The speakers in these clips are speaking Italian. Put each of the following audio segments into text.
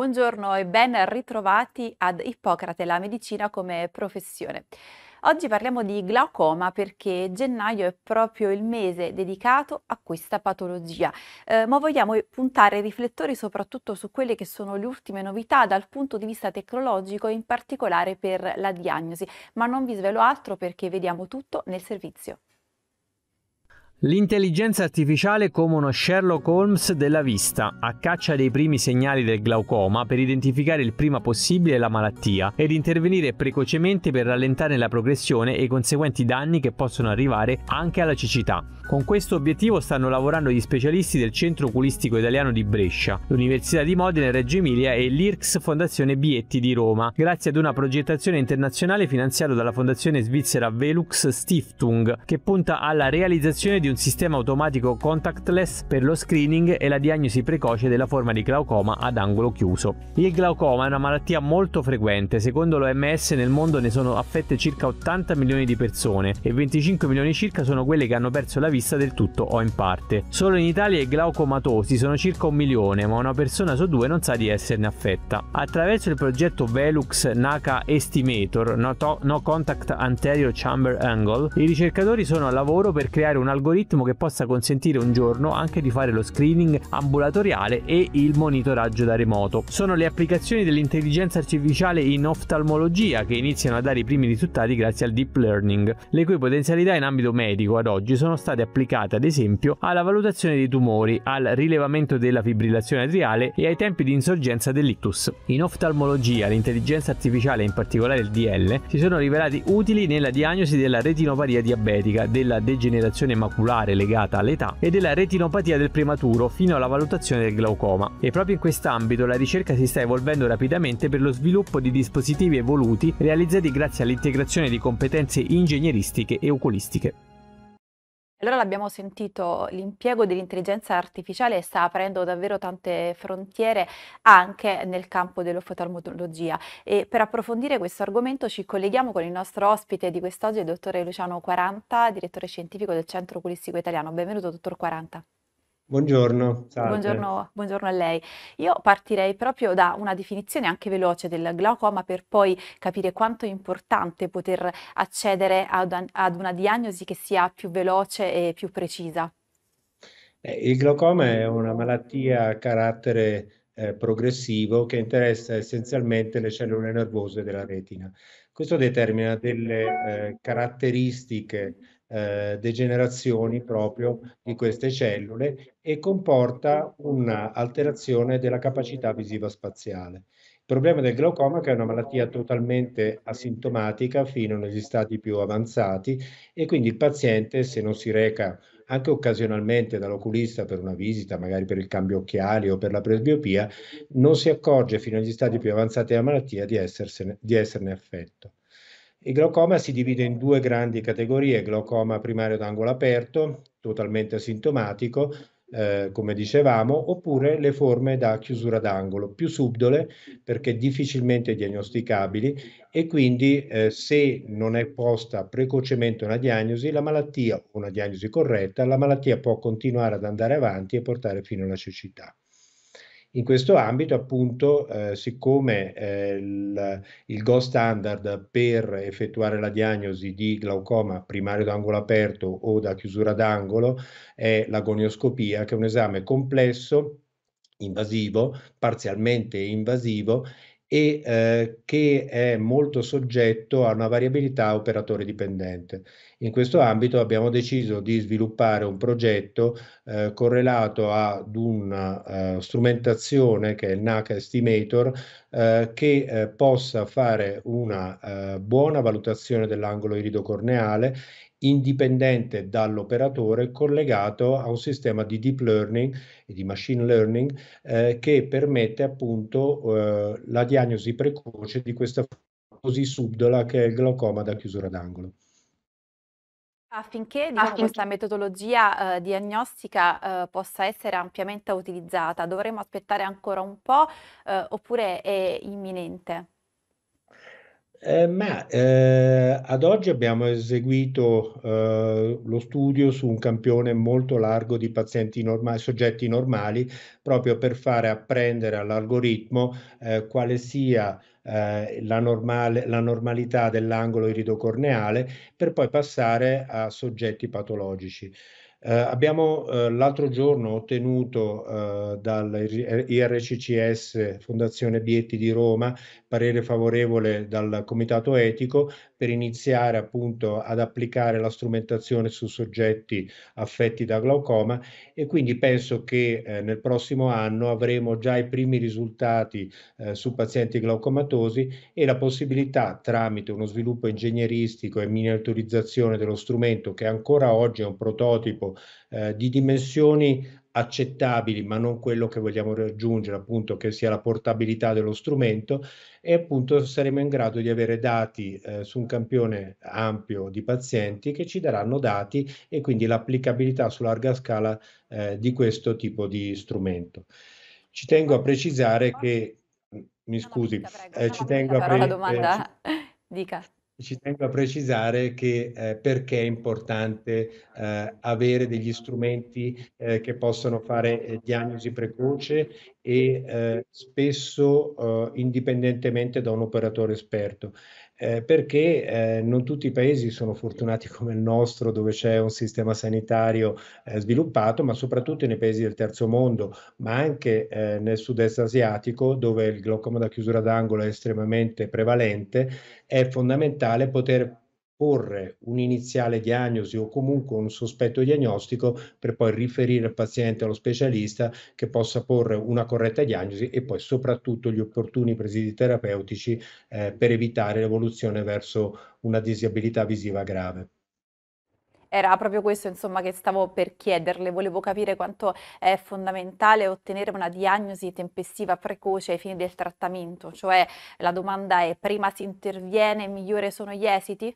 buongiorno e ben ritrovati ad Ippocrate, la medicina come professione. Oggi parliamo di glaucoma perché gennaio è proprio il mese dedicato a questa patologia, eh, ma vogliamo puntare i riflettori soprattutto su quelle che sono le ultime novità dal punto di vista tecnologico in particolare per la diagnosi, ma non vi svelo altro perché vediamo tutto nel servizio. L'intelligenza artificiale come uno Sherlock Holmes della vista, a caccia dei primi segnali del glaucoma per identificare il prima possibile la malattia ed intervenire precocemente per rallentare la progressione e i conseguenti danni che possono arrivare anche alla cecità. Con questo obiettivo stanno lavorando gli specialisti del Centro Oculistico Italiano di Brescia, l'Università di Modena e Reggio Emilia e l'IRCS Fondazione Bietti di Roma, grazie ad una progettazione internazionale finanziata dalla Fondazione svizzera Velux Stiftung, che punta alla realizzazione di un sistema automatico contactless per lo screening e la diagnosi precoce della forma di glaucoma ad angolo chiuso. Il glaucoma è una malattia molto frequente, secondo l'OMS nel mondo ne sono affette circa 80 milioni di persone e 25 milioni circa sono quelle che hanno perso la vista del tutto o in parte. Solo in Italia i glaucomatosi sono circa un milione, ma una persona su due non sa di esserne affetta. Attraverso il progetto Velux NACA Estimator, No, no Contact Anterior Chamber Angle, i ricercatori sono al lavoro per creare un algoritmo algoritmo che possa consentire un giorno anche di fare lo screening ambulatoriale e il monitoraggio da remoto. Sono le applicazioni dell'intelligenza artificiale in oftalmologia che iniziano a dare i primi risultati grazie al deep learning, le cui potenzialità in ambito medico ad oggi sono state applicate ad esempio alla valutazione dei tumori, al rilevamento della fibrillazione atriale e ai tempi di insorgenza dell'ictus. In oftalmologia l'intelligenza artificiale, in particolare il DL, si sono rivelati utili nella diagnosi della retinopatia diabetica, della degenerazione maculare vascolare legata all'età e della retinopatia del prematuro fino alla valutazione del glaucoma. E proprio in quest'ambito la ricerca si sta evolvendo rapidamente per lo sviluppo di dispositivi evoluti realizzati grazie all'integrazione di competenze ingegneristiche e oculistiche. Allora l'abbiamo sentito, l'impiego dell'intelligenza artificiale sta aprendo davvero tante frontiere anche nel campo dell'ofotalmologia e per approfondire questo argomento ci colleghiamo con il nostro ospite di quest'oggi, il dottore Luciano Quaranta, direttore scientifico del Centro Oculistico Italiano. Benvenuto, dottor Quaranta. Buongiorno, salve. Buongiorno, buongiorno a lei. Io partirei proprio da una definizione anche veloce del glaucoma per poi capire quanto è importante poter accedere ad, ad una diagnosi che sia più veloce e più precisa. Eh, il glaucoma è una malattia a carattere eh, progressivo che interessa essenzialmente le cellule nervose della retina. Questo determina delle eh, caratteristiche eh, degenerazioni proprio di queste cellule e comporta un'alterazione della capacità visiva spaziale. Il problema del glaucoma è che è una malattia totalmente asintomatica fino negli stati più avanzati e quindi il paziente se non si reca anche occasionalmente dall'oculista per una visita, magari per il cambio occhiali o per la presbiopia, non si accorge fino agli stati più avanzati della malattia di, di esserne affetto. Il glaucoma si divide in due grandi categorie, glaucoma primario d'angolo aperto, totalmente asintomatico, eh, come dicevamo, oppure le forme da chiusura d'angolo, più subdole perché difficilmente diagnosticabili e quindi eh, se non è posta precocemente una diagnosi, la malattia, una diagnosi corretta, la malattia può continuare ad andare avanti e portare fino alla cecità. In questo ambito, appunto, eh, siccome eh, il, il gold standard per effettuare la diagnosi di glaucoma primario d'angolo aperto o da chiusura d'angolo è la gonioscopia, che è un esame complesso, invasivo, parzialmente invasivo e eh, che è molto soggetto a una variabilità operatore dipendente. In questo ambito abbiamo deciso di sviluppare un progetto eh, correlato ad una uh, strumentazione che è il NACA Estimator eh, che eh, possa fare una eh, buona valutazione dell'angolo iridocorneale indipendente dall'operatore collegato a un sistema di deep learning e di machine learning eh, che permette appunto eh, la diagnosi precoce di questa così subdola che è il glaucoma da chiusura d'angolo. Affinché ah, diciamo, Affinché- questa metodologia eh, diagnostica eh, possa essere ampiamente utilizzata, dovremo aspettare ancora un po', eh, oppure è imminente? Eh, ma eh, ad oggi abbiamo eseguito eh, lo studio su un campione molto largo di pazienti normali, soggetti normali, proprio per fare apprendere all'algoritmo eh, quale sia eh, la, normale, la normalità dell'angolo iridocorneale per poi passare a soggetti patologici. Eh, abbiamo eh, l'altro giorno ottenuto eh, dall'IRCCS eh, Fondazione Bietti di Roma parere favorevole dal Comitato Etico per iniziare appunto ad applicare la strumentazione su soggetti affetti da glaucoma e quindi penso che eh, nel prossimo anno avremo già i primi risultati eh, su pazienti glaucomatosi e la possibilità tramite uno sviluppo ingegneristico e miniaturizzazione dello strumento che ancora oggi è un prototipo eh, di dimensioni accettabili, ma non quello che vogliamo raggiungere, appunto, che sia la portabilità dello strumento, e appunto saremo in grado di avere dati eh, su un campione ampio di pazienti che ci daranno dati e quindi l'applicabilità su larga scala eh, di questo tipo di strumento. Ci tengo a precisare che, mi scusi, eh, eh, ci tengo a precisare... Dica ci tengo a precisare che eh, perché è importante eh, avere degli strumenti eh, che possono fare eh, diagnosi precoce e eh, spesso eh, indipendentemente da un operatore esperto. Eh, perché eh, non tutti i paesi sono fortunati come il nostro, dove c'è un sistema sanitario eh, sviluppato, ma soprattutto nei paesi del terzo mondo, ma anche eh, nel sud-est asiatico, dove il glaucoma da chiusura d'angolo è estremamente prevalente, è fondamentale poter porre un'iniziale diagnosi o comunque un sospetto diagnostico per poi riferire il paziente allo specialista che possa porre una corretta diagnosi e poi soprattutto gli opportuni presidi terapeutici eh, per evitare l'evoluzione verso una disabilità visiva grave. Era proprio questo insomma, che stavo per chiederle, volevo capire quanto è fondamentale ottenere una diagnosi tempestiva precoce ai fini del trattamento, cioè la domanda è prima si interviene migliore sono gli esiti?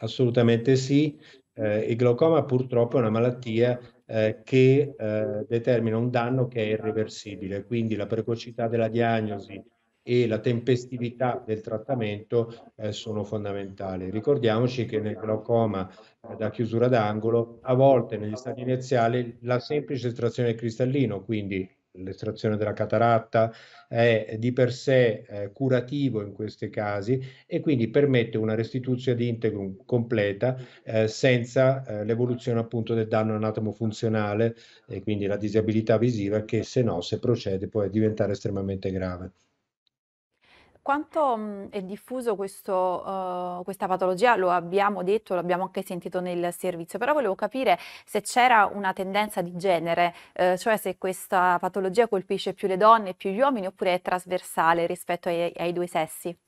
Assolutamente sì. Eh, il glaucoma purtroppo è una malattia eh, che eh, determina un danno che è irreversibile, quindi la precocità della diagnosi e la tempestività del trattamento eh, sono fondamentali. Ricordiamoci che nel glaucoma eh, da chiusura d'angolo, a volte negli stadi iniziali, la semplice estrazione del cristallino, quindi l'estrazione della cataratta è di per sé eh, curativo in questi casi e quindi permette una restituzione di integrum completa eh, senza eh, l'evoluzione appunto del danno anatomo funzionale e quindi la disabilità visiva che se no se procede può diventare estremamente grave. Quanto mhmm, è diffuso questo, eh, questa patologia? Lo abbiamo detto, l'abbiamo anche sentito nel servizio, però volevo capire se c'era una tendenza di genere, eh, cioè se questa patologia colpisce più le donne e più gli uomini oppure è trasversale rispetto ai, ai due sessi.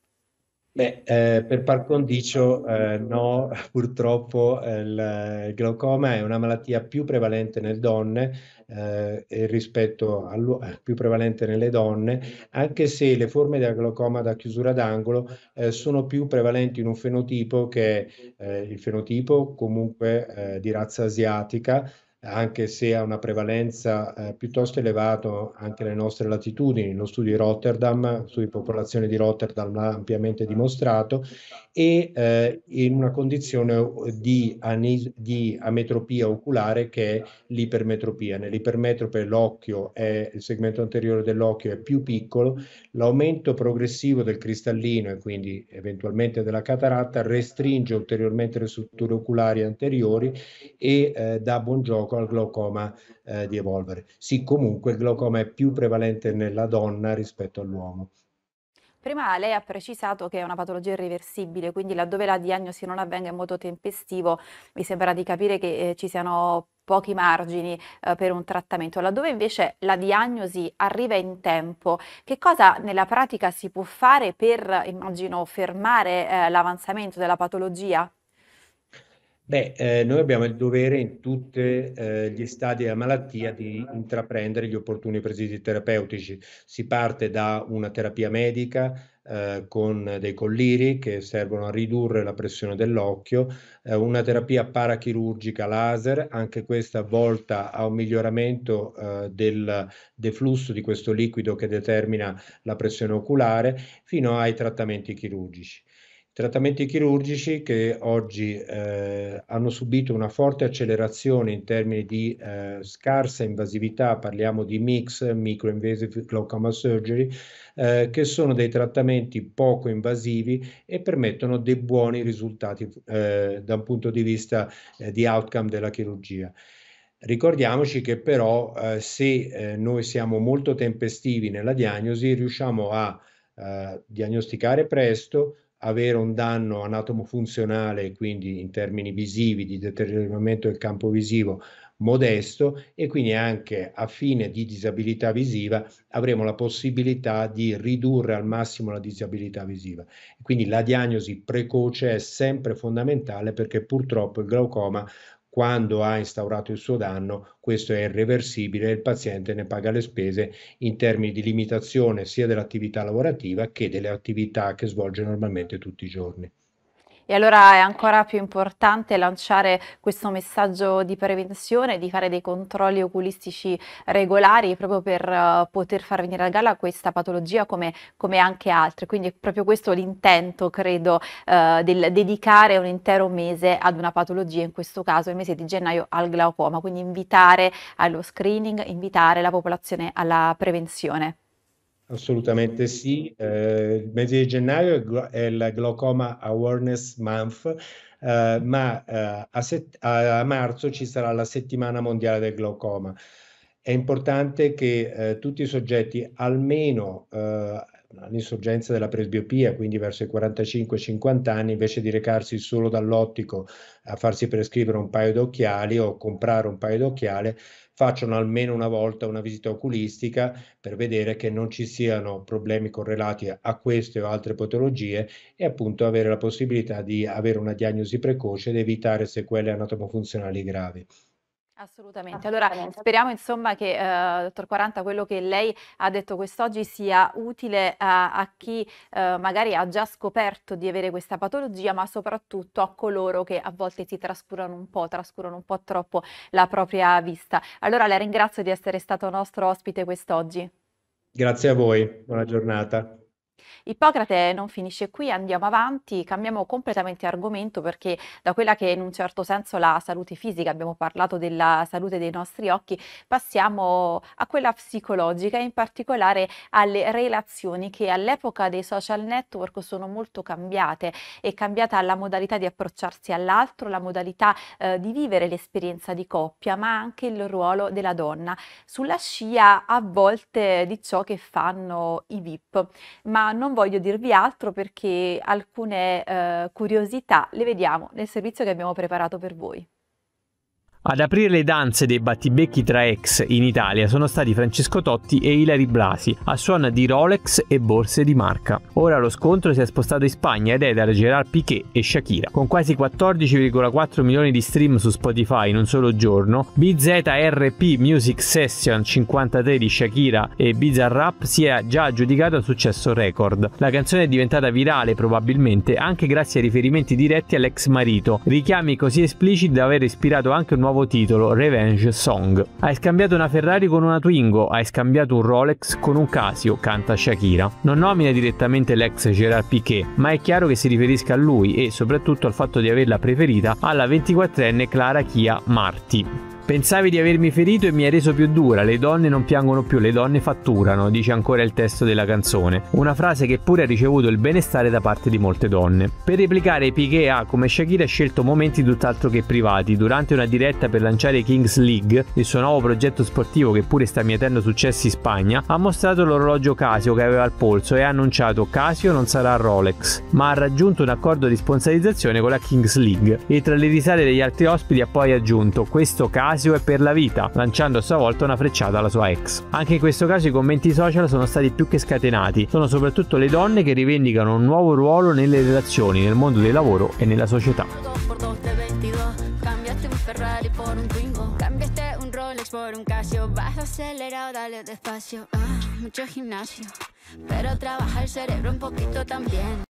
Beh, eh, per par condicio, eh, no, purtroppo eh, il, il glaucoma è una malattia più prevalente nelle donne, eh, rispetto al eh, più prevalente nelle donne, anche se le forme da glaucoma da chiusura d'angolo eh, sono più prevalenti in un fenotipo che è eh, il fenotipo comunque eh, di razza asiatica, anche se ha una prevalenza eh, piuttosto elevata anche nelle nostre latitudini, lo studio di Rotterdam, studio di popolazione di Rotterdam l'ha ampiamente dimostrato, e eh, in una condizione eh, di, anis- di ametropia oculare che è l'ipermetropia. Nell'ipermetrope l'occhio è, il segmento anteriore dell'occhio è più piccolo, l'aumento progressivo del cristallino e quindi eventualmente della cataratta restringe ulteriormente le strutture oculari anteriori e eh, dà buon gioco poco al glaucoma eh, di evolvere. Sì, comunque il glaucoma è più prevalente nella donna rispetto all'uomo. Prima lei ha precisato che è una patologia irreversibile, quindi laddove la diagnosi non avvenga in modo tempestivo, mi sembra di capire che eh, ci siano pochi margini eh, per un trattamento. Laddove invece la diagnosi arriva in tempo, che cosa nella pratica si può fare per, eh, immagino, fermare eh, l'avanzamento della patologia? Beh, eh, noi abbiamo il dovere in tutti eh, gli stadi della malattia di intraprendere gli opportuni presidi terapeutici. Si parte da una terapia medica, eh, con dei colliri che servono a ridurre la pressione dell'occhio, eh, una terapia parachirurgica laser, anche questa volta a un miglioramento eh, del deflusso di questo liquido che determina la pressione oculare, fino ai trattamenti chirurgici trattamenti chirurgici che oggi eh, hanno subito una forte accelerazione in termini di eh, scarsa invasività, parliamo di MIX, Microinvasive Glaucoma Surgery, eh, che sono dei trattamenti poco invasivi e permettono dei buoni risultati eh, da un punto di vista eh, di outcome della chirurgia. Ricordiamoci che però eh, se noi siamo molto tempestivi nella diagnosi riusciamo a diagnosticare presto, avere un danno anatomo funzionale, quindi in termini visivi, di deterioramento del campo visivo modesto e quindi anche a fine di disabilità visiva avremo la possibilità di ridurre al massimo la disabilità visiva. Quindi la diagnosi precoce è sempre fondamentale perché purtroppo il glaucoma quando ha instaurato il suo danno, questo è irreversibile e il paziente ne paga le spese in termini di limitazione sia dell'attività lavorativa che delle attività che svolge normalmente tutti i giorni. E allora è ancora più importante lanciare questo messaggio di prevenzione, di fare dei controlli oculistici regolari proprio per eh, poter far venire a galla questa patologia come, come, anche altre. Quindi è proprio questo l'intento, credo, uh, del dedicare un intero mese ad una patologia, in questo caso il mese di gennaio al glaucoma, quindi invitare allo screening, invitare la popolazione alla prevenzione. Assolutamente sì, eh, il mese di gennaio è il Glaucoma Awareness Month, eh, ma eh, a, set- a, marzo ci sarà la settimana mondiale del glaucoma. È importante che eh, tutti i soggetti, almeno eh, all'insorgenza della presbiopia, quindi verso i 45-50 anni, invece di recarsi solo dall'ottico a farsi prescrivere un paio d'occhiali o comprare un paio d'occhiali, facciano almeno una volta una visita oculistica per vedere che non ci siano problemi correlati a queste o altre patologie e appunto avere la possibilità di avere una diagnosi precoce ed evitare sequele anatomofunzionali gravi. Assolutamente. Allora speriamo insomma che, eh, dottor 40, quello che lei ha detto quest'oggi sia utile a, a chi eh, magari ha già scoperto di avere questa patologia, ma soprattutto a coloro che a volte si trascurano un po', trascurano un po' troppo la propria vista. Allora la ringrazio di essere stato nostro ospite quest'oggi. Grazie a voi, buona giornata. Ippocrate non finisce qui, andiamo avanti, cambiamo completamente argomento perché da quella che è in un certo senso la salute fisica, abbiamo parlato della salute dei nostri occhi, passiamo a quella psicologica e in particolare alle relazioni che all'epoca dei social network sono molto cambiate, è cambiata la modalità di approcciarsi all'altro, la modalità eh, di vivere l'esperienza di coppia, ma anche il ruolo della donna, sulla scia a volte di ciò che fanno i VIP, ma non voglio dirvi altro perché alcune eh, curiosità le vediamo nel servizio che abbiamo preparato per voi. Ad aprire le danze dei battibecchi tra ex in Italia sono stati Francesco Totti e Ilari Blasi, a suona di Rolex e borse di marca. Ora lo scontro si è spostato in Spagna ed è da Gerard Piquet e Shakira. Con quasi 14,4 milioni di stream su Spotify in un solo giorno, BZRP Music Session 53 di Shakira e Bizarrap si è già aggiudicato un successo record. La canzone è diventata virale probabilmente anche grazie ai riferimenti diretti all'ex marito, richiami così espliciti da aver ispirato anche un nuovo nuovo titolo, Revenge Song. Hai scambiato una Ferrari con una Twingo, hai scambiato un Rolex con un Casio, canta Shakira. Non nomina direttamente l'ex Gerard Piquet, ma è chiaro che si riferisca a lui e soprattutto al fatto di averla preferita alla 24enne Clara Kia Marti. Pensavi di avermi ferito e mi hai reso più dura, le donne non piangono più, le donne fatturano, dice ancora il testo della canzone, una frase che pure ha ricevuto il benestare da parte di molte donne. Per replicare Piquet ha, come Shakira, scelto momenti tutt'altro che privati, durante una diretta per lanciare Kings League, il suo nuovo progetto sportivo che pure sta mietendo successi in Spagna, ha mostrato l'orologio Casio che aveva al polso e ha annunciato Casio non sarà Rolex, ma ha raggiunto un accordo di sponsorizzazione con la Kings League e tra le risate degli altri ospiti ha poi aggiunto questo Casio Casio è per la vita, lanciando a sua volta una frecciata alla sua ex. Anche in questo caso i commenti social sono stati più che scatenati, sono soprattutto le donne che rivendicano un nuovo ruolo nelle relazioni, nel mondo del lavoro e nella società. por un casio Vas acelerado, dale despacio ah, Mucho gimnasio Pero trabaja el cerebro un poquito también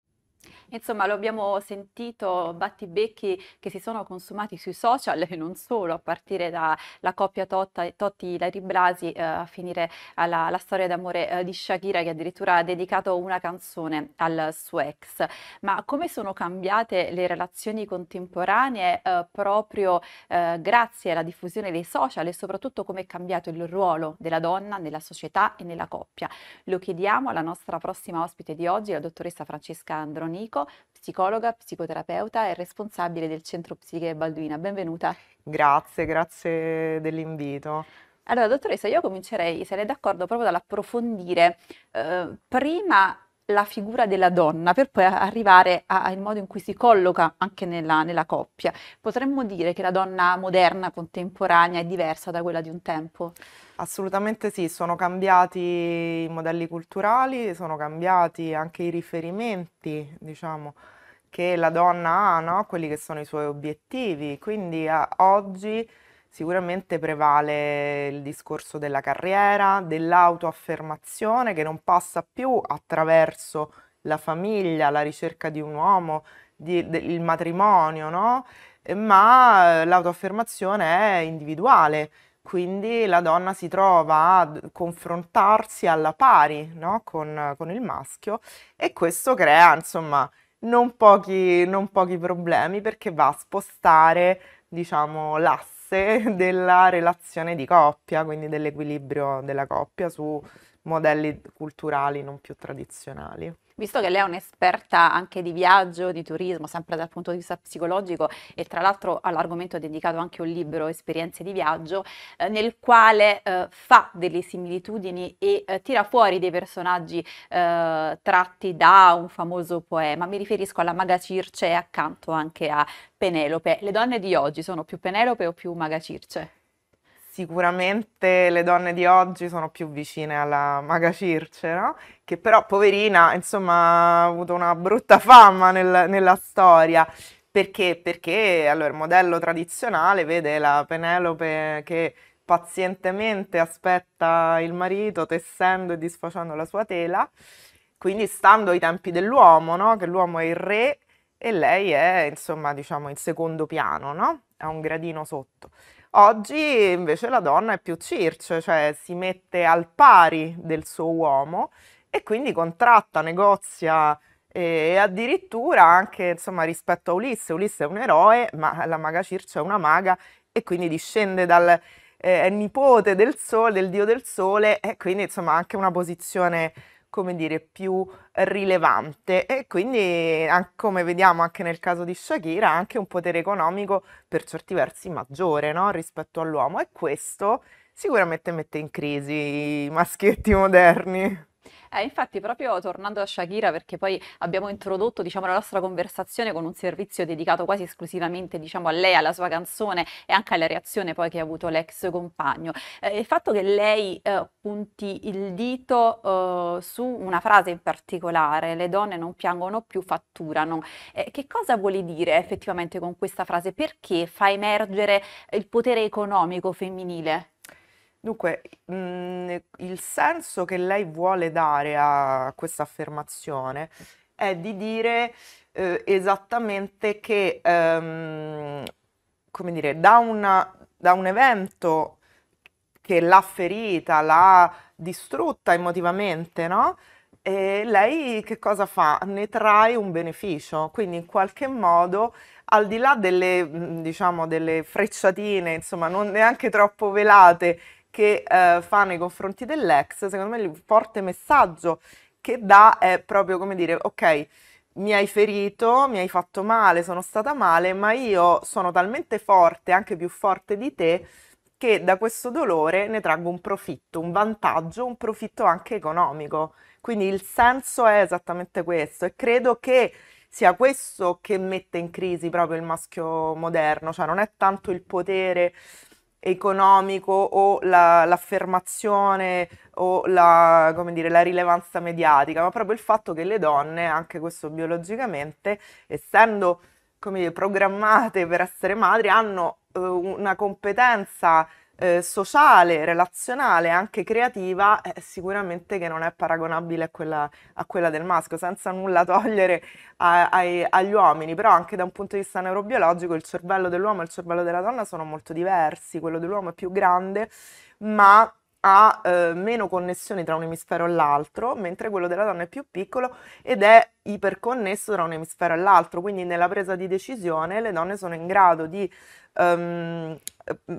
Insomma, lo abbiamo sentito, battibecchi che si sono consumati sui social e non solo, a partire dalla coppia Totti-Ilari Brasi eh, a finire alla, alla storia d'amore eh, di Shakira che addirittura ha dedicato una canzone al suo ex. Ma come sono cambiate le relazioni contemporanee eh, proprio eh, grazie alla diffusione dei social e soprattutto come è cambiato il ruolo della donna nella società e nella coppia? Lo chiediamo alla nostra prossima ospite di oggi, la dottoressa Francesca Andronico psicologa, psicoterapeuta e responsabile del Centro Psiche Balduina. Benvenuta. Grazie, grazie dell'invito. Allora, dottoressa, io comincerei, se lei è d'accordo, proprio dall'approfondire eh, prima la figura della donna per poi arrivare al modo in cui si colloca anche nella, nella, coppia. Potremmo dire che la donna moderna, contemporanea, è diversa da quella di un tempo? Assolutamente sì, sono cambiati i modelli culturali, sono cambiati anche i riferimenti, diciamo, che la donna ha, no? quelli che sono i suoi obiettivi. Quindi a- oggi sicuramente prevale il discorso della carriera, dell'autoaffermazione che non passa più attraverso la famiglia, la ricerca di un uomo, di, de, il matrimonio, no? ma eh, l'autoaffermazione è individuale quindi la donna si trova a confrontarsi alla pari no? con, con, il maschio e questo crea insomma non pochi, non pochi problemi perché va a spostare diciamo, l'asse della relazione di coppia, quindi dell'equilibrio della coppia su modelli culturali non più tradizionali. Visto che lei è un'esperta anche di viaggio, di turismo, sempre dal punto di vista psicologico e tra l'altro all'argomento è dedicato anche un libro, Esperienze di viaggio, eh, nel quale eh, fa delle similitudini e eh, tira fuori dei personaggi eh, tratti da un famoso poema. Mi riferisco alla Maga Circe e accanto anche a Penelope. Le donne di oggi sono più Penelope o più Maga Circe? sicuramente le donne di oggi sono più vicine alla maga Circe, no? che però poverina insomma ha avuto una brutta fama nel, nella storia. Perché? Perché allora, il modello tradizionale vede la Penelope che pazientemente aspetta il marito tessendo e disfacendo la sua tela, quindi stando ai tempi dell'uomo, no? che l'uomo è il re e lei è insomma diciamo in secondo piano, no? ha un gradino sotto. Oggi invece la donna è più circe, cioè si mette al pari del suo uomo e quindi contratta, negozia e addirittura anche insomma, rispetto a Ulisse, Ulisse è un eroe, ma la maga Circe è una maga e quindi discende dal eh, nipote del sole, del dio del sole e quindi insomma anche una posizione come dire, più rilevante e quindi come vediamo anche nel caso di Shakira ha anche un potere economico per certi versi maggiore no? rispetto all'uomo e questo sicuramente mette in crisi i maschietti moderni. Eh, infatti, proprio tornando a Shakira, perché poi abbiamo introdotto diciamo, la nostra conversazione con un servizio dedicato quasi esclusivamente diciamo, a lei, alla sua canzone e anche alla reazione poi che ha avuto l'ex compagno. Eh, il fatto che lei eh, punti il dito eh, su una frase in particolare, le donne non piangono più, fatturano, eh, che cosa vuole dire effettivamente con questa frase? Perché fa emergere il potere economico femminile? Dunque, mhmm, il senso che lei vuole dare a questa affermazione è di dire, uhm, esattamente che, ehm, come dire, da una da un evento che l'ha ferita, l'ha distrutta emotivamente, no, ehm, lei che cosa fa? Ne trae un beneficio. Quindi in qualche modo, al di là delle, mhmm, diciamo delle frecciatine, insomma, non neanche troppo velate che eh, fa nei confronti dell'ex, secondo me il forte messaggio che dà è proprio come dire, ok, mi hai ferito, mi hai fatto male, sono stata male, ma io sono talmente forte, anche più forte di te, che da questo dolore ne traggo un profitto, un vantaggio, un profitto anche economico. Quindi il senso è esattamente questo e credo che sia questo che mette in crisi proprio il maschio moderno, cioè non è tanto il potere economico o la, l'affermazione o la, dire, la, rilevanza mediatica, ma proprio il fatto che le donne, anche questo biologicamente, essendo come dire, programmate per essere madri, hanno eh, una competenza eh, sociale, relazionale, anche creativa, è eh, sicuramente che non è paragonabile a quella, a quella, del maschio, senza nulla togliere a, ai, agli uomini, però anche da un punto di vista neurobiologico il cervello dell'uomo e il cervello della donna sono molto diversi, quello dell'uomo è più grande, ma ha eh, meno connessioni tra un emisfero e l'altro, mentre quello della donna è più piccolo ed è iperconnesso tra un emisfero e l'altro, quindi nella presa di decisione le donne sono in grado di um,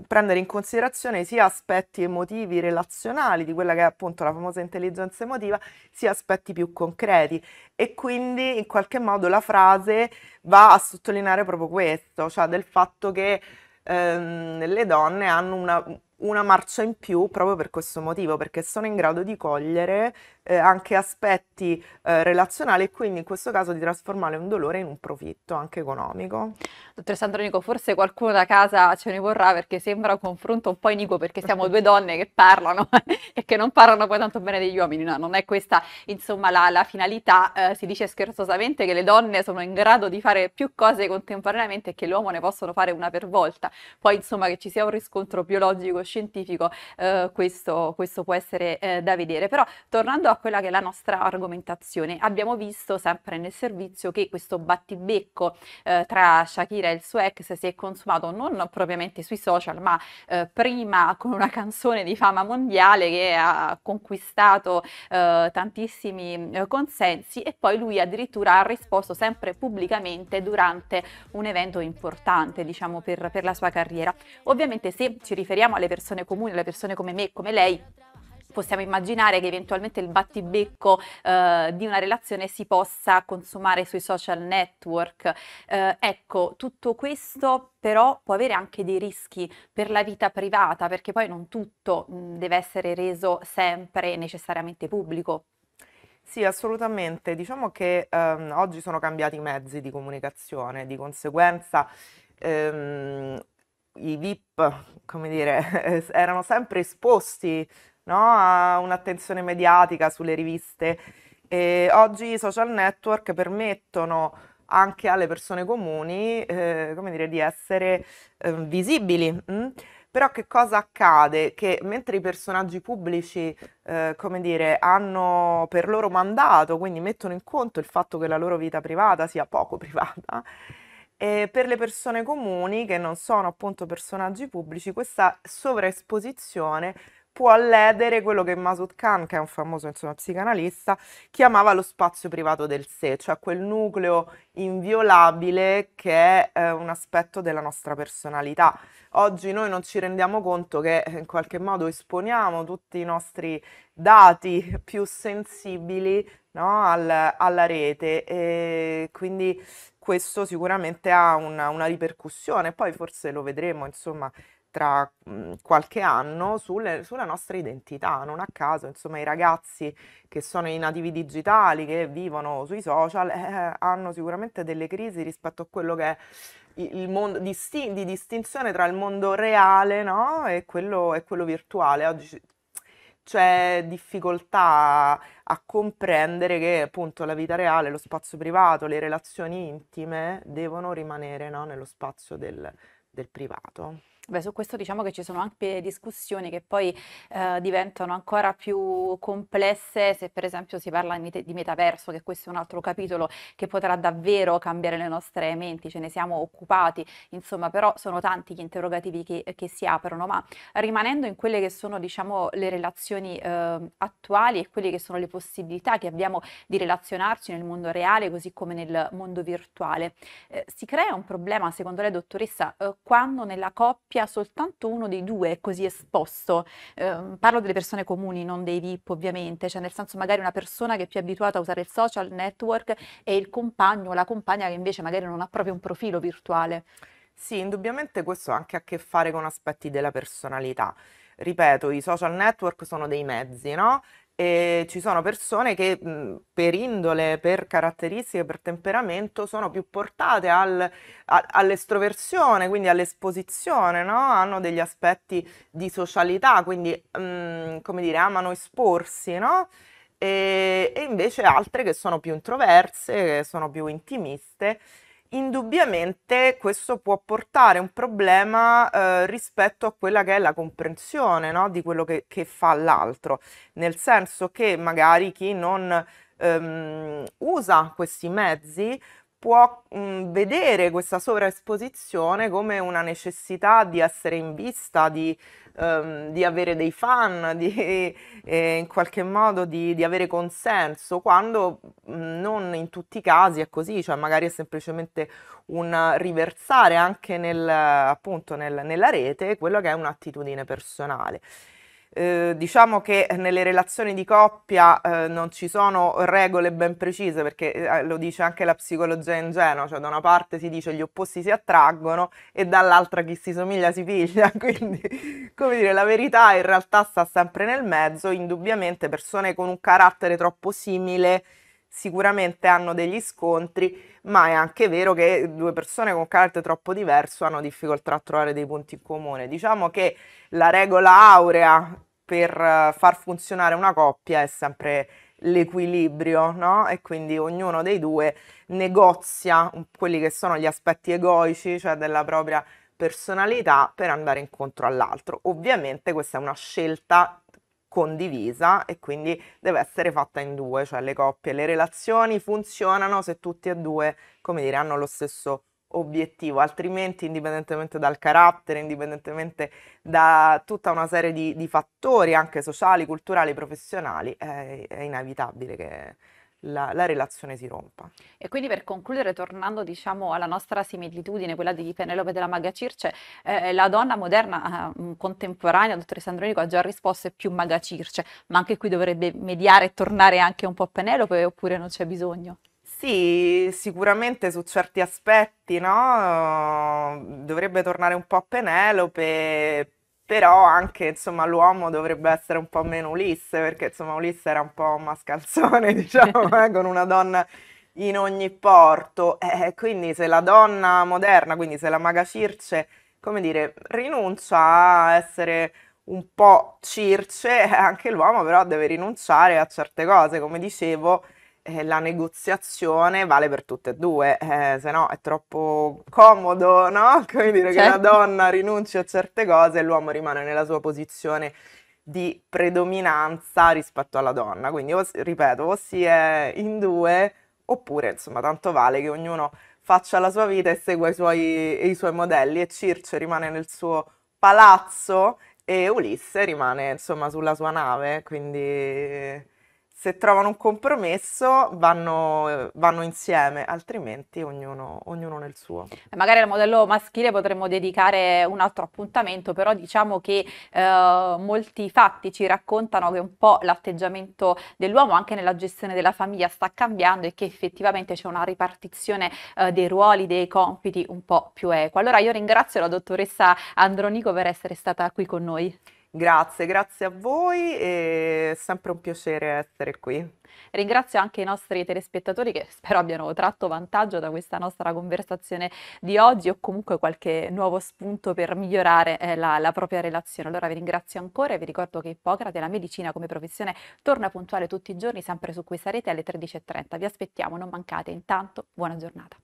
prendere in considerazione sia aspetti emotivi, relazionali, di quella che è appunto la famosa intelligenza emotiva, sia aspetti più concreti. E quindi in qualche modo la frase va a sottolineare proprio questo, cioè del fatto che ehm, le donne hanno una, una marcia in più proprio per questo motivo, perché sono in grado di cogliere eh, anche aspetti eh, relazionali e quindi in questo caso di trasformare un dolore in un profitto anche economico. Dottoressa Andronico, forse qualcuno da casa ce ne vorrà perché sembra un confronto un po' inico perché siamo due donne che parlano e che non parlano poi tanto bene degli uomini, no, non è questa insomma la, la finalità, eh, si dice scherzosamente che le donne sono in grado di fare più cose contemporaneamente e che l'uomo ne possono fare una per volta, poi insomma che ci sia un riscontro biologico, scientifico, eh, questo, questo, può essere eh, da vedere, però tornando a a quella che è la nostra argomentazione. Abbiamo visto sempre nel servizio che questo battibecco eh, tra Shakira e il suo ex si è consumato non propriamente sui social, ma eh, prima con una canzone di fama mondiale che ha conquistato eh, tantissimi eh, consensi e poi lui addirittura ha risposto sempre pubblicamente durante un evento importante, diciamo, per, per la sua carriera. Ovviamente se ci riferiamo alle persone comuni, alle persone come me, come lei, possiamo immaginare che eventualmente il battibecco eh, di una relazione si possa consumare sui social network. Eh, ecco, tutto questo però può avere anche dei rischi per la vita privata, perché poi non tutto mh, mm, deve essere reso sempre necessariamente pubblico. Sì, assolutamente. Diciamo che ehm, oggi sono cambiati i mezzi di comunicazione, di conseguenza ehm, i VIP, come dire, erano sempre esposti no? a un'attenzione mediatica sulle riviste. E oggi i social network permettono anche alle persone comuni eh, come dire, di essere eh, visibili. Mh? Mm? Però che cosa accade? Che mentre i personaggi pubblici, eh, come dire, hanno per loro mandato, quindi mettono in conto il fatto che la loro vita privata sia poco privata, eh, per le persone comuni che non sono appunto personaggi pubblici, questa sovraesposizione può ledere quello che Masud Khan, che è un famoso insomma, psicanalista, chiamava lo spazio privato del sé, cioè quel nucleo inviolabile che è eh, un aspetto della nostra personalità. Oggi noi non ci rendiamo conto che eh, in qualche modo esponiamo tutti i nostri dati più sensibili no, al, alla rete e quindi questo sicuramente ha una, una ripercussione, poi forse lo vedremo insomma tra mh, mhmm, qualche anno sulle, sulla nostra identità. Non a caso, insomma, i ragazzi che sono i nativi digitali, che vivono sui social, eh, eh hanno sicuramente delle crisi rispetto a quello che è il mondo disti- di distinzione tra il mondo reale no? e, quello, e quello virtuale. Oggi c'è difficoltà a comprendere che appunto la vita reale, lo spazio privato, le relazioni intime devono rimanere no? nello spazio del, del privato. Beh, su questo diciamo che ci sono anche discussioni che poi eh, diventano ancora più complesse se per esempio si parla di, metaverso, che questo è un altro capitolo che potrà davvero cambiare le nostre menti, ce ne siamo occupati, insomma, però sono tanti gli interrogativi che, che si aprono, ma rimanendo in quelle che sono diciamo le relazioni eh, attuali e quelle che sono le possibilità che abbiamo di relazionarci nel mondo reale così come nel mondo virtuale, eh, si crea un problema secondo lei dottoressa eh, quando nella coppia coppia soltanto uno dei due è così esposto. Eh, parlo delle persone comuni, non dei VIP ovviamente, cioè nel senso magari una persona che è più abituata a usare il social network e il compagno o la compagna che invece magari non ha proprio un profilo virtuale. Sì, indubbiamente questo ha anche a che fare con aspetti della personalità ripeto, i social network sono dei mezzi, no? e ci sono persone che mhmm, per indole, per caratteristiche, per temperamento sono più portate al, a, all'estroversione, quindi all'esposizione, no? hanno degli aspetti di socialità, quindi mh, mhmm, come dire, amano esporsi, no? e, e invece altre che sono più introverse, che sono più intimiste indubbiamente questo può portare un problema eh, rispetto a quella che è la comprensione no? di quello che, che fa l'altro, nel senso che magari chi non ehm, usa questi mezzi può mh, mm, vedere questa sovraesposizione come una necessità di essere in vista, di ehm, di avere dei fan, di, eh, in qualche modo di, di, avere consenso, quando mm, non in tutti i casi è così, cioè magari è semplicemente un riversare anche nel, appunto, nel, nella rete quello che è un'attitudine personale. Eh, diciamo che nelle relazioni di coppia eh, non ci sono regole ben precise perché eh, eh, lo dice anche la psicologia in genere, cioè da una parte si dice gli opposti si attraggono e dall'altra chi si somiglia si piglia, quindi come dire la verità in realtà sta sempre nel mezzo, indubbiamente persone con un carattere troppo simile sicuramente hanno degli scontri, ma è anche vero che due persone con carattere troppo diverso hanno difficoltà a trovare dei punti in comune. Diciamo che la regola aurea per eh, far funzionare una coppia è sempre l'equilibrio, no? E quindi ognuno dei due negozia quelli che sono gli aspetti egoici, cioè della propria personalità per andare incontro all'altro. Ovviamente questa è una scelta condivisa e quindi deve essere fatta in due, cioè le coppie, le relazioni funzionano se tutti e due, come dire, hanno lo stesso obiettivo, altrimenti indipendentemente dal carattere, indipendentemente da tutta una serie di, di fattori anche sociali, culturali, professionali, è, è inevitabile che la, la, relazione si rompa. E quindi per concludere, tornando diciamo, alla nostra similitudine, quella di Penelope della Maga Circe, eh, la donna moderna eh, mm, contemporanea, dottoressa Andronico, ha già risposto è più Maga Circe, ma anche qui dovrebbe mediare e tornare anche un po' Penelope oppure non c'è bisogno? Sì, sicuramente su certi aspetti, no? Dovrebbe tornare un po' a Penelope però anche insomma l'uomo dovrebbe essere un po' meno Ulisse perché insomma Ulisse era un po' mascalzone diciamo eh, con una donna in ogni porto eh, quindi se la donna moderna quindi se la maga Circe come dire rinuncia a essere un po' Circe anche l'uomo però deve rinunciare a certe cose come dicevo eh, la negoziazione vale per tutte e due, eh, se no è troppo comodo, no? Come dire certo. che la certo. donna rinuncia a certe cose e l'uomo rimane nella sua posizione di predominanza rispetto alla donna. Quindi, ripeto, o si è in due, oppure insomma, tanto vale che ognuno faccia la sua vita e segua i suoi, i suoi modelli e Circe rimane nel suo palazzo e Ulisse rimane insomma sulla sua nave, quindi se trovano un compromesso vanno, vanno insieme, altrimenti ognuno, ognuno, nel suo. Magari al modello maschile potremmo dedicare un altro appuntamento, però diciamo che eh, molti fatti ci raccontano che un po' l'atteggiamento dell'uomo anche nella gestione della famiglia sta cambiando e che effettivamente c'è una ripartizione eh, dei ruoli, dei compiti un po' più equa. Allora io ringrazio la dottoressa Andronico per essere stata qui con noi. Grazie, grazie a voi, è sempre un piacere essere qui. Ringrazio anche i nostri telespettatori che spero abbiano tratto vantaggio da questa nostra conversazione di oggi o comunque qualche nuovo spunto per migliorare eh, la, la, propria relazione. Allora vi ringrazio ancora e vi ricordo che Ippocrate, la medicina come professione, torna puntuale tutti i giorni sempre su questa rete alle 13.30. Vi aspettiamo, non mancate. Intanto, buona giornata.